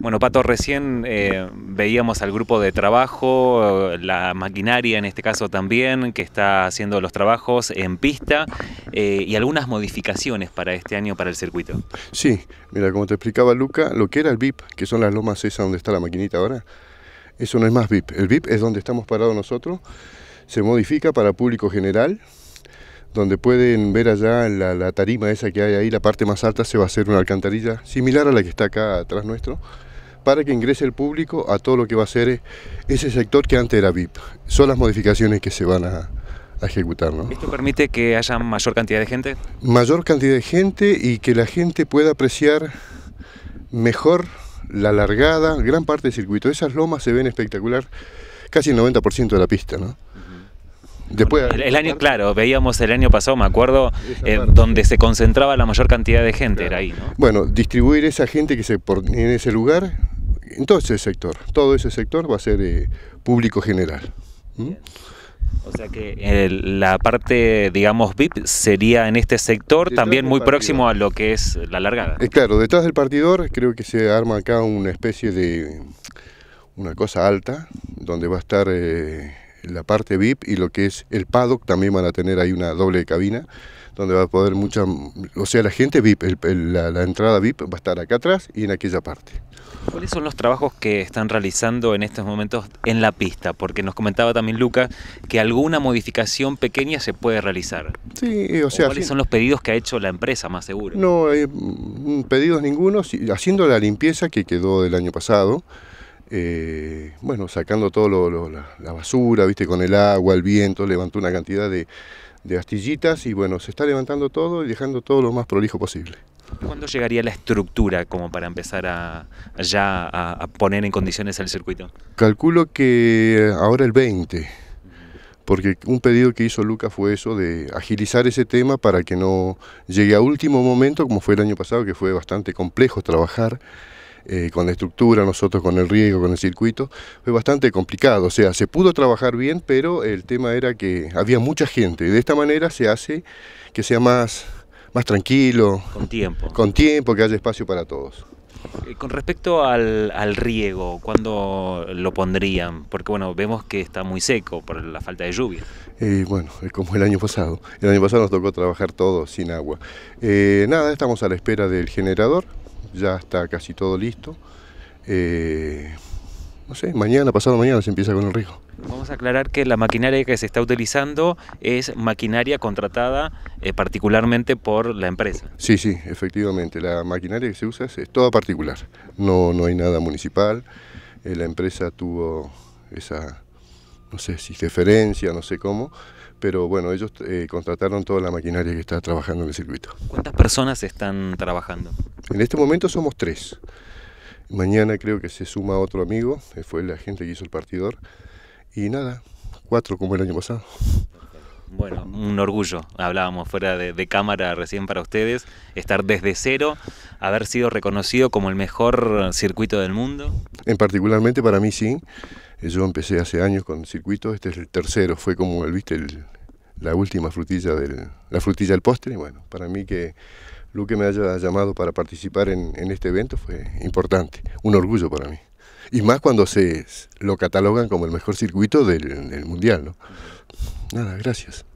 Bueno, Pato, recién eh, veíamos al grupo de trabajo, la maquinaria en este caso también, que está haciendo los trabajos en pista eh, y algunas modificaciones para este año para el circuito. Sí, mira, como te explicaba Luca, lo que era el VIP, que son las lomas esas donde está la maquinita ahora, eso no es más VIP. El VIP es donde estamos parados nosotros, se modifica para público general, donde pueden ver allá la, la tarima esa que hay ahí, la parte más alta se va a hacer una alcantarilla similar a la que está acá atrás nuestro, para que ingrese el público a todo lo que va a ser eh, ese sector que antes era VIP. Son las modificaciones que se van a, ejecutar. ¿no? ¿Esto permite que haya mayor cantidad de gente? Mayor cantidad de gente y que la gente pueda apreciar mejor la largada, gran parte del circuito. Esas lomas se ven espectacular, casi el 90% de la pista. ¿no? el, año, claro, veíamos el año pasado, me acuerdo, eh, donde se concentraba la mayor cantidad de gente, era ahí. ¿no? Bueno, distribuir esa gente que se en ese lugar, en todo ese sector, todo ese sector va a ser eh, público general. O sea que eh, la parte, digamos, VIP sería en este sector también muy próximo a lo que es la largada. claro, detrás del partidor creo que se arma acá una especie de una cosa alta donde va a estar la parte VIP y lo que es el paddock, también van a tener ahí una doble cabina donde va a poder mucha, o sea, la gente VIP, la, entrada VIP va a estar acá atrás y en aquella parte. ¿Cuáles son los trabajos que están realizando en estos momentos en la pista? Porque nos comentaba también Luca que alguna modificación pequeña se puede realizar. Sí, eh, o sea... ¿Cuáles son los pedidos que ha hecho la empresa, más seguro? No, eh, mm, pedidos ninguno, haciendo la limpieza que quedó del año pasado, eh, bueno, sacando todo lo, la, basura, viste, con el agua, el viento, levantó una cantidad de, de astillitas y bueno, se está levantando todo y dejando todo lo más prolijo posible. ¿Cuándo llegaría la estructura como para empezar a, ya a, poner en condiciones el circuito? Calculo que ahora el 20, porque un pedido que hizo Luca fue eso, de agilizar ese tema para que no llegue a último momento, como fue el año pasado, que fue bastante complejo trabajar. Eh, con la estructura, nosotros con el riego, con el circuito, fue bastante complicado. O sea, se pudo trabajar bien, pero el tema era que había mucha gente. de esta manera se hace que sea más, más tranquilo. Con tiempo. Con tiempo, que haya espacio para todos. Eh, con respecto al, riego, ¿cuándo lo pondrían? Porque bueno, vemos que está muy seco por la falta de lluvia. Eh, bueno, como el año pasado. El año pasado nos tocó trabajar todo sin agua. Eh, nada, estamos a la espera del generador ya está casi todo listo. Eh, no sé, mañana, pasado mañana se empieza con el riego. Vamos a aclarar que la maquinaria que se está utilizando es maquinaria contratada eh, particularmente por la empresa. Sí, sí, efectivamente. La maquinaria que se usa es, toda particular. No, no hay nada municipal. Eh, la empresa tuvo esa, no sé si referencia, no sé cómo, pero bueno, ellos contrataron toda la maquinaria que está trabajando en el circuito. ¿Cuántas personas están trabajando? En este momento somos tres. Mañana creo que se suma otro amigo, que fue la gente que hizo el partidor. Y nada, cuatro como el año pasado. Bueno, un orgullo, hablábamos fuera de, cámara recién para ustedes, estar desde cero, haber sido reconocido como el mejor circuito del mundo. En particularmente para mí sí, yo empecé hace años con circuitos, este es el tercero, fue como, viste, la última frutilla del, la frutilla del postre, bueno, para mí que que me haya llamado para participar en, este evento fue importante, un orgullo para mí. Y más cuando se lo catalogan como el mejor circuito del, del mundial, ¿no? Nada, gracias.